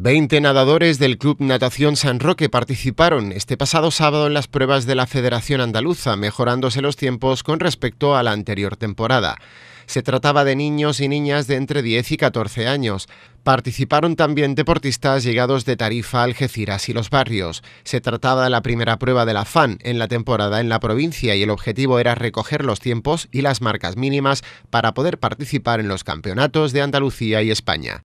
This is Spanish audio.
Veinte nadadores del Club Natación San Roque participaron este pasado sábado en las pruebas de la Federación Andaluza, mejorándose los tiempos con respecto a la anterior temporada. Se trataba de niños y niñas de entre 10 y 14 años. Participaron también deportistas llegados de Tarifa, Algeciras y los barrios. Se trataba de la primera prueba de la FAN en la temporada en la provincia y el objetivo era recoger los tiempos y las marcas mínimas para poder participar en los campeonatos de Andalucía y España.